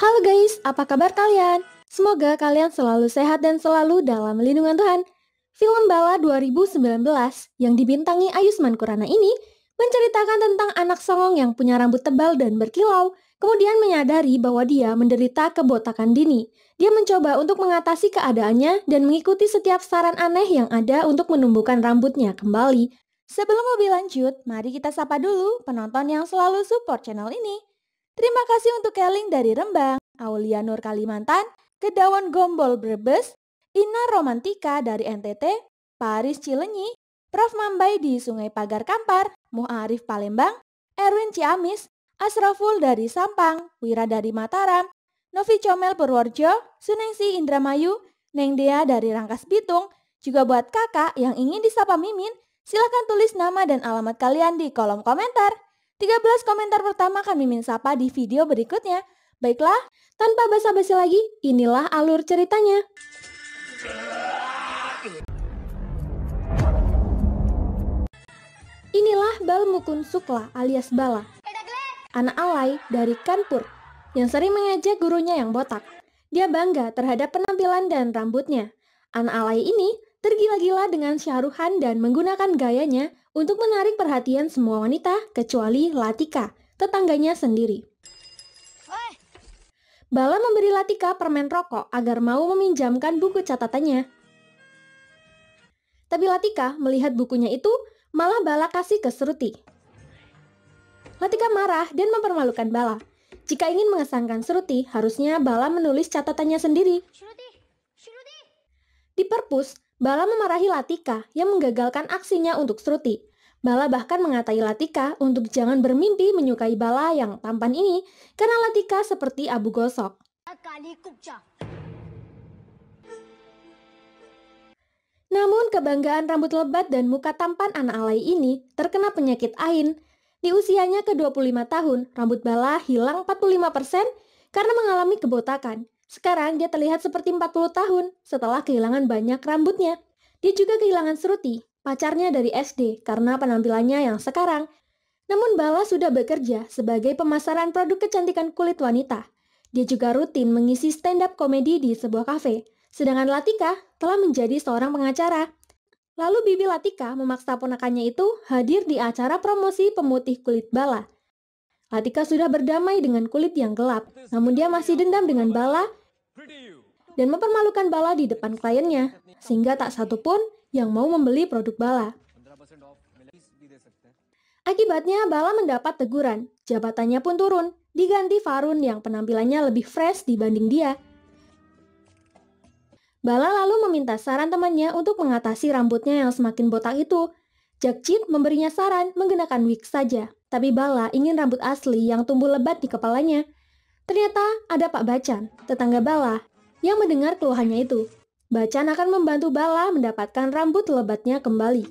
Halo guys, apa kabar kalian? Semoga kalian selalu sehat dan selalu dalam lindungan Tuhan. Film Bala 2019 yang dibintangi Ayusman Kurana ini menceritakan tentang anak songong yang punya rambut tebal dan berkilau, kemudian menyadari bahwa dia menderita kebotakan dini. Dia mencoba untuk mengatasi keadaannya dan mengikuti setiap saran aneh yang ada untuk menumbuhkan rambutnya kembali. Sebelum lebih lanjut, mari kita sapa dulu penonton yang selalu support channel ini. Terima kasih untuk Keling dari Rembang, Aulia Nur Kalimantan, Kedawan Gombol Brebes, Ina Romantika dari NTT, Paris Cilenyi, Prof. Mambai di Sungai Pagar Kampar, Muarif Palembang, Erwin Ciamis, Asraful dari Sampang, Wira dari Mataram, Novi Comel Purworejo, Sunengsi Indramayu, Neng Dea dari Rangkas Bitung, juga buat kakak yang ingin disapa Mimin, silahkan tulis nama dan alamat kalian di kolom komentar. 13 komentar pertama akan mimin sapa di video berikutnya. Baiklah, tanpa basa-basi lagi, inilah alur ceritanya. Inilah Balmukun Sukla alias Bala, anak alay dari Kanpur yang sering mengejek gurunya yang botak. Dia bangga terhadap penampilan dan rambutnya. Anak alay ini tergila-gila dengan syaruhan dan menggunakan gayanya untuk menarik perhatian semua wanita kecuali Latika, tetangganya sendiri. Bala memberi Latika permen rokok agar mau meminjamkan buku catatannya. Tapi Latika melihat bukunya itu, malah Bala kasih ke Seruti. Latika marah dan mempermalukan Bala. Jika ingin mengesankan Seruti, harusnya Bala menulis catatannya sendiri. Di perpus, Bala memarahi Latika yang menggagalkan aksinya untuk Sruti. Bala bahkan mengatai Latika untuk jangan bermimpi menyukai Bala yang tampan ini karena Latika seperti abu gosok. Namun kebanggaan rambut lebat dan muka tampan anak alay ini terkena penyakit Ain. Di usianya ke-25 tahun, rambut Bala hilang 45% karena mengalami kebotakan. Sekarang dia terlihat seperti 40 tahun setelah kehilangan banyak rambutnya. Dia juga kehilangan Sruti, pacarnya dari SD, karena penampilannya yang sekarang. Namun Bala sudah bekerja sebagai pemasaran produk kecantikan kulit wanita. Dia juga rutin mengisi stand-up komedi di sebuah kafe, sedangkan Latika telah menjadi seorang pengacara. Lalu Bibi Latika memaksa ponakannya itu hadir di acara promosi pemutih kulit Bala. Latika sudah berdamai dengan kulit yang gelap, namun dia masih dendam dengan Bala dan mempermalukan Bala di depan kliennya, sehingga tak satu pun yang mau membeli produk Bala. Akibatnya, Bala mendapat teguran, jabatannya pun turun, diganti Farun yang penampilannya lebih fresh dibanding dia. Bala lalu meminta saran temannya untuk mengatasi rambutnya yang semakin botak itu. Jakjit memberinya saran menggunakan wig saja, tapi Bala ingin rambut asli yang tumbuh lebat di kepalanya. Ternyata ada Pak Bacan, tetangga Bala, yang mendengar keluhannya itu. Bacan akan membantu Bala mendapatkan rambut lebatnya kembali.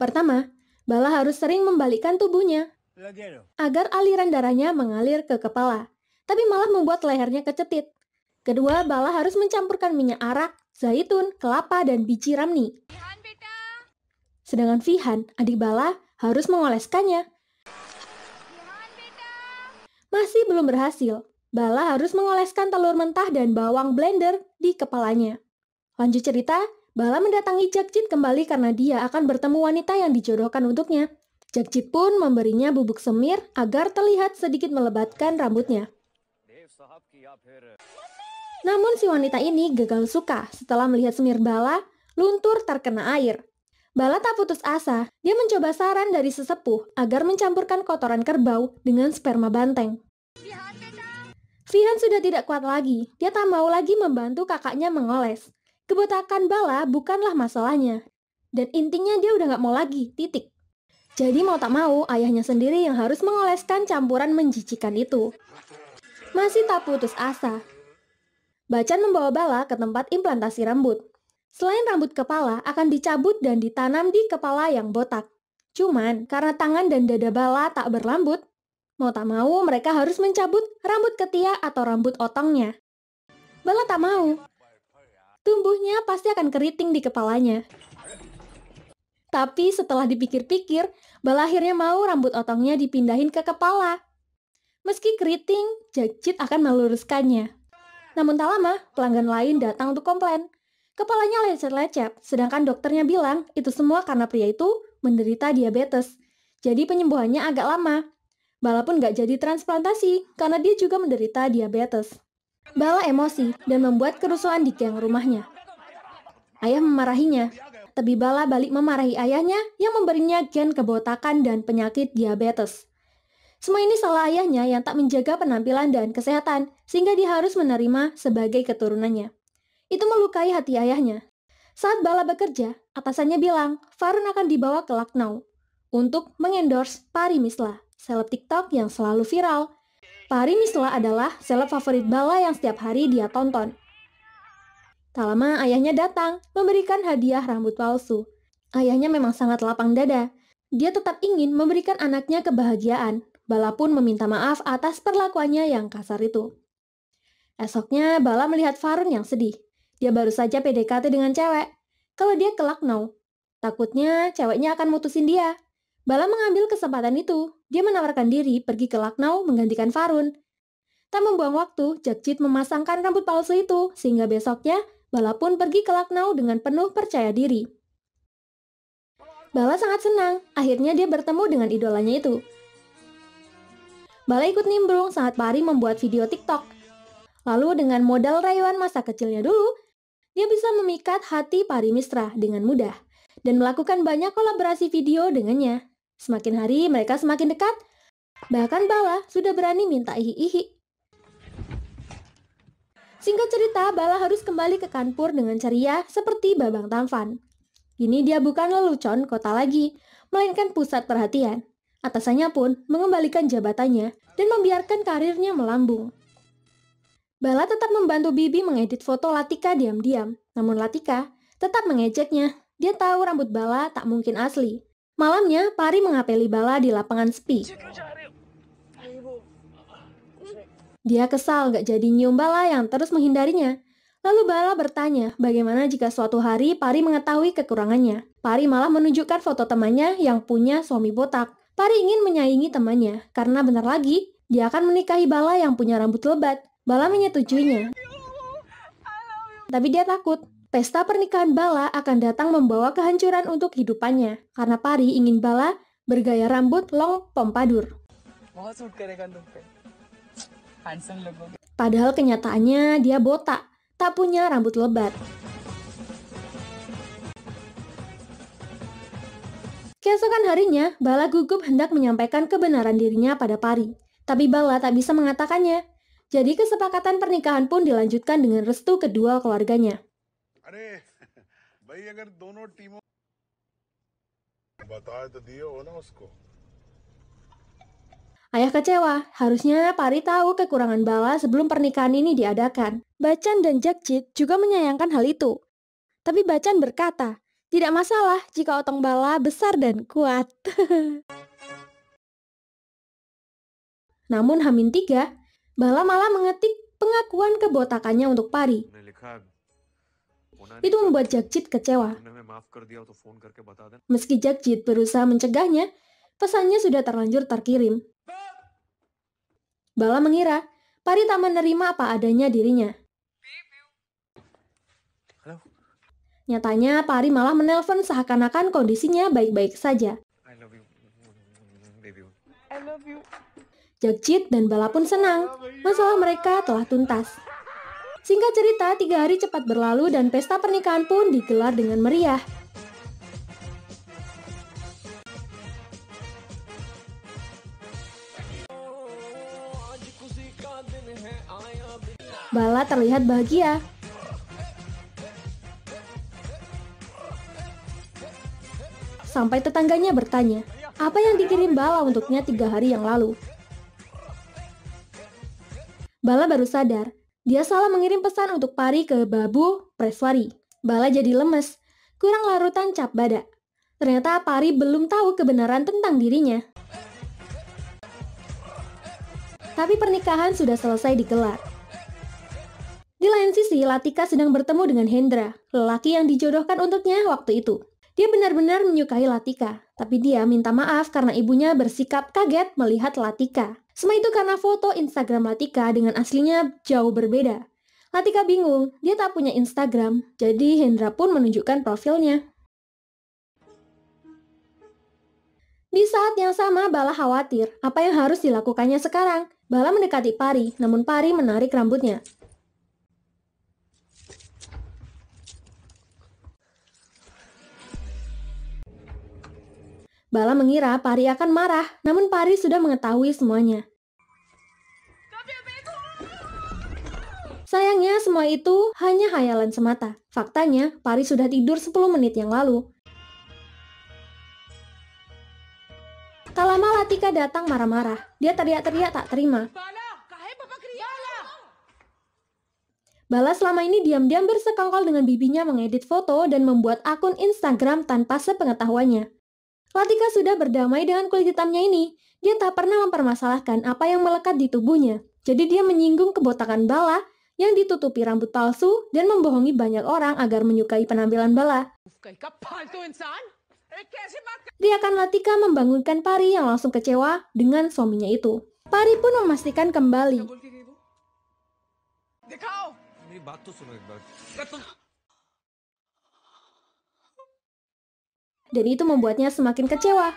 Pertama, Bala harus sering membalikkan tubuhnya agar aliran darahnya mengalir ke kepala, tapi malah membuat lehernya kecetit. Kedua, Bala harus mencampurkan minyak arak, zaitun, kelapa, dan biji ramni. Sedangkan Fihan, adik Bala, harus mengoleskannya. Masih belum berhasil. Bala harus mengoleskan telur mentah dan bawang blender di kepalanya. Lanjut cerita, Bala mendatangi Jakjit kembali karena dia akan bertemu wanita yang dijodohkan untuknya. Jakjit pun memberinya bubuk semir agar terlihat sedikit melebatkan rambutnya. Namun si wanita ini gagal suka setelah melihat semir Bala luntur terkena air. Bala tak putus asa, dia mencoba saran dari sesepuh agar mencampurkan kotoran kerbau dengan sperma banteng. Vihan sudah tidak kuat lagi. Dia tak mau lagi membantu kakaknya mengoles. Kebotakan bala bukanlah masalahnya. Dan intinya dia udah gak mau lagi, titik. Jadi mau tak mau, ayahnya sendiri yang harus mengoleskan campuran menjijikan itu. Masih tak putus asa. Bacan membawa bala ke tempat implantasi rambut. Selain rambut kepala, akan dicabut dan ditanam di kepala yang botak. Cuman, karena tangan dan dada bala tak berlambut, Mau tak mau, mereka harus mencabut rambut ketia atau rambut otongnya. Bala tak mau. Tumbuhnya pasti akan keriting di kepalanya. Tapi setelah dipikir-pikir, Bala akhirnya mau rambut otongnya dipindahin ke kepala. Meski keriting, Jajit akan meluruskannya. Namun tak lama, pelanggan lain datang untuk komplain. Kepalanya lecet-lecet, sedangkan dokternya bilang itu semua karena pria itu menderita diabetes. Jadi penyembuhannya agak lama, Bala pun gak jadi transplantasi karena dia juga menderita diabetes. Bala emosi dan membuat kerusuhan di geng rumahnya. Ayah memarahinya, tapi Bala balik memarahi ayahnya yang memberinya gen kebotakan dan penyakit diabetes. Semua ini salah ayahnya yang tak menjaga penampilan dan kesehatan, sehingga dia harus menerima sebagai keturunannya. Itu melukai hati ayahnya. Saat Bala bekerja, atasannya bilang Farun akan dibawa ke Lucknow untuk mengendorse Pari Misla seleb TikTok yang selalu viral. Pari Misla adalah seleb favorit Bala yang setiap hari dia tonton. Tak lama ayahnya datang, memberikan hadiah rambut palsu. Ayahnya memang sangat lapang dada. Dia tetap ingin memberikan anaknya kebahagiaan. Bala pun meminta maaf atas perlakuannya yang kasar itu. Esoknya, Bala melihat Farun yang sedih. Dia baru saja PDKT dengan cewek. Kalau dia kelak no, takutnya ceweknya akan mutusin dia. Bala mengambil kesempatan itu. Dia menawarkan diri pergi ke Lucknow menggantikan Farun. Tak membuang waktu, Jagjit memasangkan rambut palsu itu sehingga besoknya Bala pun pergi ke Lucknow dengan penuh percaya diri. Bala sangat senang, akhirnya dia bertemu dengan idolanya itu. Bala ikut nimbrung saat Pari membuat video TikTok. Lalu dengan modal rayuan masa kecilnya dulu, dia bisa memikat hati Pari Mistra dengan mudah dan melakukan banyak kolaborasi video dengannya. Semakin hari mereka semakin dekat. Bahkan Bala sudah berani minta ihi-ihi. Singkat cerita, Bala harus kembali ke Kanpur dengan ceria seperti Babang Tamfan. Ini dia bukan lelucon kota lagi, melainkan pusat perhatian. Atasannya pun mengembalikan jabatannya dan membiarkan karirnya melambung. Bala tetap membantu Bibi mengedit foto Latika diam-diam, namun Latika tetap mengejeknya. Dia tahu rambut Bala tak mungkin asli, Malamnya, Pari mengapeli Bala di lapangan sepi. Dia kesal gak jadi nyium Bala yang terus menghindarinya. Lalu Bala bertanya bagaimana jika suatu hari Pari mengetahui kekurangannya. Pari malah menunjukkan foto temannya yang punya suami botak. Pari ingin menyaingi temannya, karena benar lagi dia akan menikahi Bala yang punya rambut lebat. Bala menyetujuinya. Tapi dia takut pesta pernikahan Bala akan datang membawa kehancuran untuk hidupannya karena Pari ingin Bala bergaya rambut long pompadur. Oh, kan Padahal kenyataannya dia botak, tak punya rambut lebat. Keesokan harinya, Bala gugup hendak menyampaikan kebenaran dirinya pada Pari. Tapi Bala tak bisa mengatakannya. Jadi kesepakatan pernikahan pun dilanjutkan dengan restu kedua keluarganya. अरे भाई अगर दोनों टीमों बताए तो दिए हो ना उसको Ayah kecewa, harusnya Pari tahu kekurangan Bala sebelum pernikahan ini diadakan. Bacan dan Jakjit juga menyayangkan hal itu. Tapi Bacan berkata, tidak masalah jika otong Bala besar dan kuat. Namun Hamin 3, Bala malah mengetik pengakuan kebotakannya untuk Pari itu membuat Jagjit kecewa. Eh, Meski Jagjit berusaha mencegahnya, pesannya sudah terlanjur terkirim. Bala mengira Pari tak menerima apa adanya dirinya. Nyatanya Pari malah menelpon seakan-akan kondisinya baik-baik saja. Jagjit dan Bala pun senang, masalah mereka telah tuntas. Singkat cerita, tiga hari cepat berlalu dan pesta pernikahan pun digelar dengan meriah. Bala terlihat bahagia. Sampai tetangganya bertanya, apa yang dikirim Bala untuknya tiga hari yang lalu? Bala baru sadar dia salah mengirim pesan untuk pari ke Babu Preswari. Bala jadi lemes, kurang larutan cap badak. Ternyata Pari belum tahu kebenaran tentang dirinya. Tapi pernikahan sudah selesai digelar. Di lain sisi, Latika sedang bertemu dengan Hendra, lelaki yang dijodohkan untuknya waktu itu. Dia benar-benar menyukai Latika, tapi dia minta maaf karena ibunya bersikap kaget melihat Latika. Semua itu karena foto Instagram Latika dengan aslinya jauh berbeda. Latika bingung, dia tak punya Instagram, jadi Hendra pun menunjukkan profilnya. Di saat yang sama, Bala khawatir apa yang harus dilakukannya sekarang. Bala mendekati Pari, namun Pari menarik rambutnya. Bala mengira Pari akan marah, namun Pari sudah mengetahui semuanya. Sayangnya semua itu hanya hayalan semata. Faktanya, Pari sudah tidur 10 menit yang lalu. Tak lama Latika datang marah-marah. Dia teriak-teriak tak terima. Bala selama ini diam-diam bersekongkol dengan bibinya mengedit foto dan membuat akun Instagram tanpa sepengetahuannya. Latika sudah berdamai dengan kulit hitamnya ini. Dia tak pernah mempermasalahkan apa yang melekat di tubuhnya. Jadi dia menyinggung kebotakan Bala yang ditutupi rambut palsu dan membohongi banyak orang agar menyukai penampilan Bala. Dia akan Latika membangunkan Pari yang langsung kecewa dengan suaminya itu. Pari pun memastikan kembali. dan itu membuatnya semakin kecewa.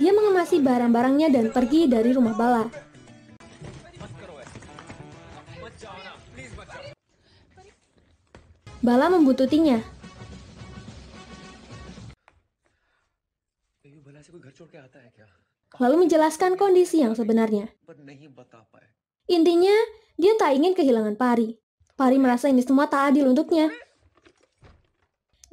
Dia mengemasi barang-barangnya dan pergi dari rumah Bala. Bala membututinya. Lalu menjelaskan kondisi yang sebenarnya. Intinya, dia tak ingin kehilangan Pari. Pari merasa ini semua tak adil untuknya.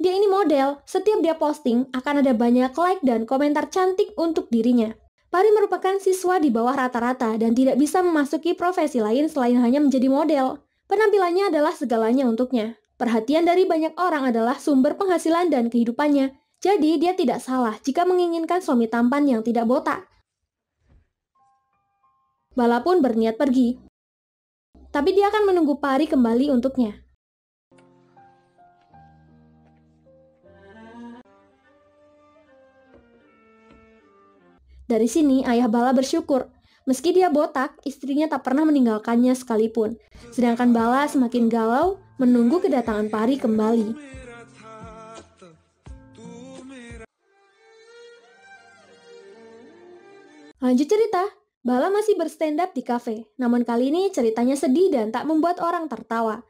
Dia ini model, setiap dia posting akan ada banyak like dan komentar cantik untuk dirinya. Pari merupakan siswa di bawah rata-rata dan tidak bisa memasuki profesi lain selain hanya menjadi model. Penampilannya adalah segalanya untuknya. Perhatian dari banyak orang adalah sumber penghasilan dan kehidupannya. Jadi dia tidak salah jika menginginkan suami tampan yang tidak botak. Bala pun berniat pergi. Tapi dia akan menunggu Pari kembali untuknya. Dari sini, ayah Bala bersyukur. Meski dia botak, istrinya tak pernah meninggalkannya sekalipun. Sedangkan Bala semakin galau, menunggu kedatangan Pari kembali. Lanjut cerita, Bala masih berstand up di kafe, namun kali ini ceritanya sedih dan tak membuat orang tertawa.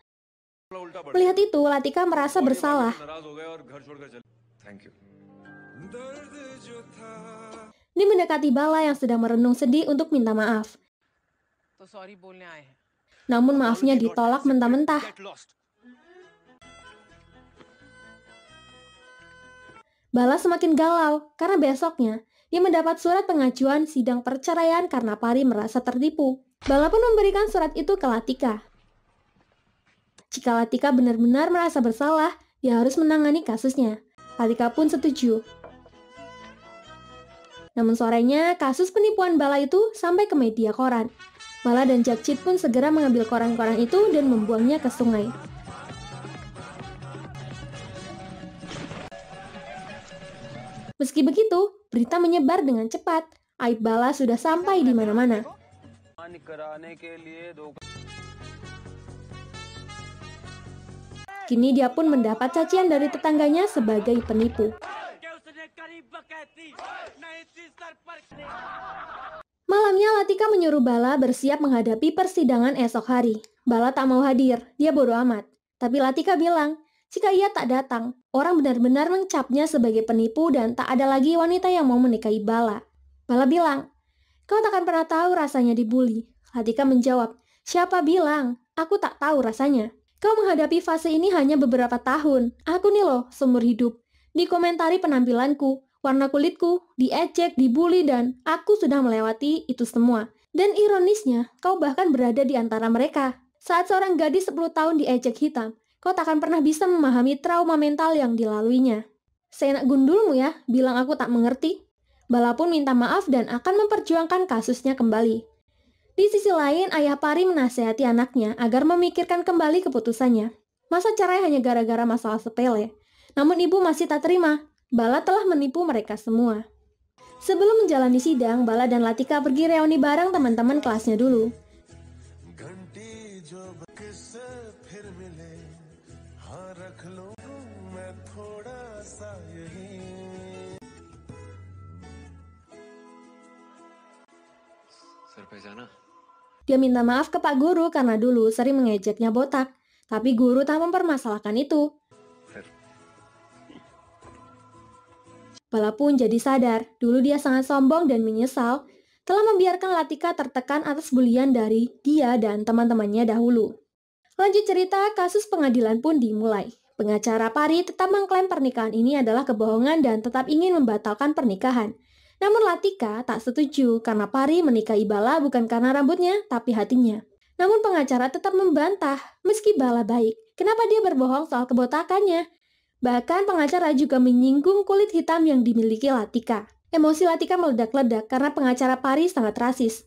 Melihat itu, Latika merasa bersalah. Ini mendekati Bala yang sedang merenung sedih untuk minta maaf. Namun maafnya ditolak mentah-mentah. Bala semakin galau karena besoknya dia mendapat surat pengajuan sidang perceraian karena Pari merasa tertipu. Bala pun memberikan surat itu ke Latika. Jika Latika benar-benar merasa bersalah, dia harus menangani kasusnya. Latika pun setuju. Namun sorenya, kasus penipuan Bala itu sampai ke media koran. Bala dan Jakcit pun segera mengambil koran-koran itu dan membuangnya ke sungai. Meski begitu, berita menyebar dengan cepat. Aib bala sudah sampai di mana-mana. Kini dia pun mendapat cacian dari tetangganya sebagai penipu. Malamnya Latika menyuruh Bala bersiap menghadapi persidangan esok hari. Bala tak mau hadir, dia bodoh amat. Tapi Latika bilang, jika ia tak datang, orang benar-benar mencapnya sebagai penipu dan tak ada lagi wanita yang mau menikahi Bala. Bala bilang, kau tak akan pernah tahu rasanya dibully. Latika menjawab, siapa bilang? Aku tak tahu rasanya. Kau menghadapi fase ini hanya beberapa tahun. Aku nih loh, seumur hidup. Dikomentari penampilanku, warna kulitku, diejek, dibully, dan aku sudah melewati itu semua. Dan ironisnya, kau bahkan berada di antara mereka. Saat seorang gadis 10 tahun diejek hitam, kau tak akan pernah bisa memahami trauma mental yang dilaluinya. Seenak gundulmu ya, bilang aku tak mengerti. Bala pun minta maaf dan akan memperjuangkan kasusnya kembali. Di sisi lain, ayah Pari menasehati anaknya agar memikirkan kembali keputusannya. Masa cerai hanya gara-gara masalah sepele? Namun ibu masih tak terima. Bala telah menipu mereka semua. Sebelum menjalani sidang, Bala dan Latika pergi reuni bareng teman-teman kelasnya dulu. Dia minta maaf ke Pak Guru karena dulu sering mengejeknya botak, tapi guru tak mempermasalahkan itu. Walaupun jadi sadar, dulu dia sangat sombong dan menyesal telah membiarkan Latika tertekan atas bulian dari dia dan teman-temannya dahulu. Lanjut cerita, kasus pengadilan pun dimulai. Pengacara Pari tetap mengklaim pernikahan ini adalah kebohongan dan tetap ingin membatalkan pernikahan. Namun Latika tak setuju karena Pari menikahi Bala bukan karena rambutnya, tapi hatinya. Namun pengacara tetap membantah, meski Bala baik. Kenapa dia berbohong soal kebotakannya? Bahkan pengacara juga menyinggung kulit hitam yang dimiliki Latika. Emosi Latika meledak-ledak karena pengacara Pari sangat rasis.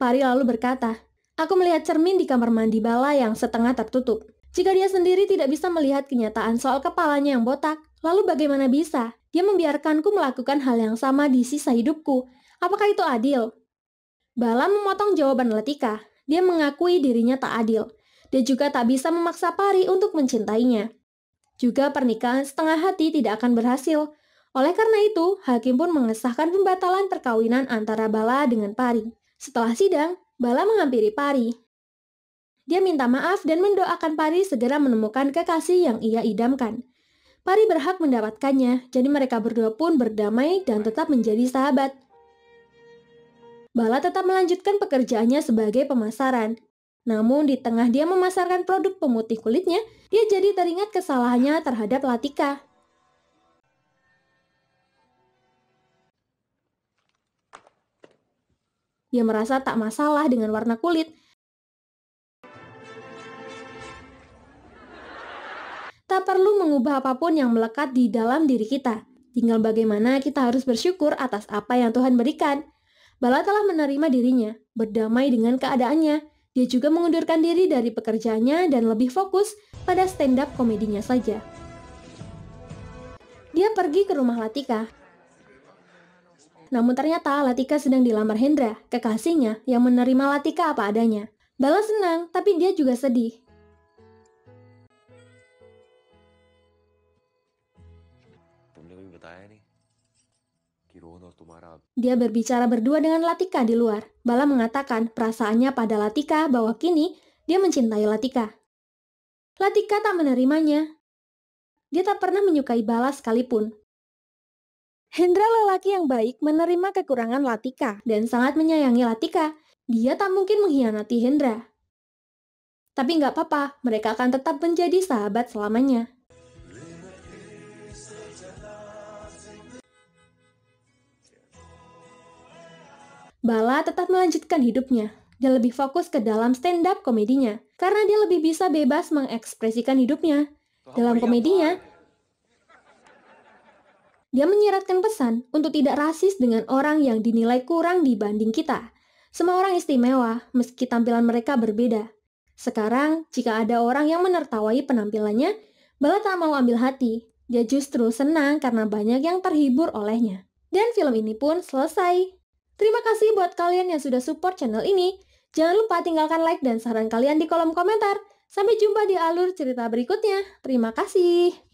Pari lalu berkata, Aku melihat cermin di kamar mandi Bala yang setengah tertutup. Jika dia sendiri tidak bisa melihat kenyataan soal kepalanya yang botak, lalu bagaimana bisa? Dia membiarkanku melakukan hal yang sama di sisa hidupku. Apakah itu adil? Bala memotong jawaban Letika. Dia mengakui dirinya tak adil. Dia juga tak bisa memaksa Pari untuk mencintainya. Juga pernikahan setengah hati tidak akan berhasil. Oleh karena itu, hakim pun mengesahkan pembatalan perkawinan antara Bala dengan Pari. Setelah sidang, Bala menghampiri Pari. Dia minta maaf dan mendoakan Pari segera menemukan kekasih yang ia idamkan. Pari berhak mendapatkannya, jadi mereka berdua pun berdamai dan tetap menjadi sahabat. Bala tetap melanjutkan pekerjaannya sebagai pemasaran. Namun di tengah dia memasarkan produk pemutih kulitnya, dia jadi teringat kesalahannya terhadap Latika. Dia merasa tak masalah dengan warna kulit, Tak perlu mengubah apapun yang melekat di dalam diri kita. Tinggal bagaimana kita harus bersyukur atas apa yang Tuhan berikan. Bala telah menerima dirinya, berdamai dengan keadaannya. Dia juga mengundurkan diri dari pekerjaannya dan lebih fokus pada stand-up komedinya saja. Dia pergi ke rumah Latika. Namun ternyata Latika sedang dilamar Hendra, kekasihnya yang menerima Latika apa adanya. Bala senang, tapi dia juga sedih. Dia berbicara berdua dengan Latika di luar. Bala mengatakan perasaannya pada Latika bahwa kini dia mencintai Latika. Latika tak menerimanya. Dia tak pernah menyukai Bala sekalipun. Hendra lelaki yang baik menerima kekurangan Latika dan sangat menyayangi Latika. Dia tak mungkin mengkhianati Hendra. Tapi nggak apa-apa, mereka akan tetap menjadi sahabat selamanya. Bala tetap melanjutkan hidupnya. Dia lebih fokus ke dalam stand-up komedinya, karena dia lebih bisa bebas mengekspresikan hidupnya. Dalam ya? komedinya, dia menyiratkan pesan untuk tidak rasis dengan orang yang dinilai kurang dibanding kita. Semua orang istimewa, meski tampilan mereka berbeda. Sekarang, jika ada orang yang menertawai penampilannya, Bala tak mau ambil hati. Dia justru senang karena banyak yang terhibur olehnya. Dan film ini pun selesai. Terima kasih buat kalian yang sudah support channel ini. Jangan lupa tinggalkan like dan saran kalian di kolom komentar. Sampai jumpa di alur cerita berikutnya. Terima kasih.